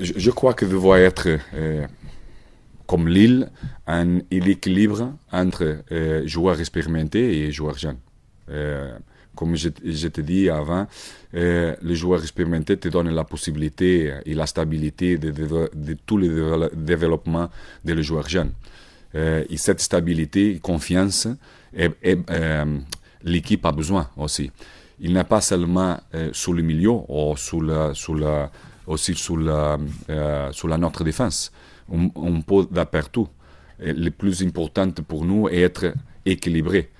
je, crois que devoir être, euh, comme Lille, un équilibre entre euh, joueurs expérimentés et joueurs jeunes. Euh, comme je, te dis avant, le les joueurs expérimentés te donnent la possibilité et la stabilité de, de, tout le développement des joueur joueurs jeunes. et cette stabilité, confiance, l'équipe a besoin aussi il n'est pas seulement euh, sur le milieu ou sur aussi sur la, euh, la notre défense. On, on peut partout. Et le plus important pour nous est d'être équilibré.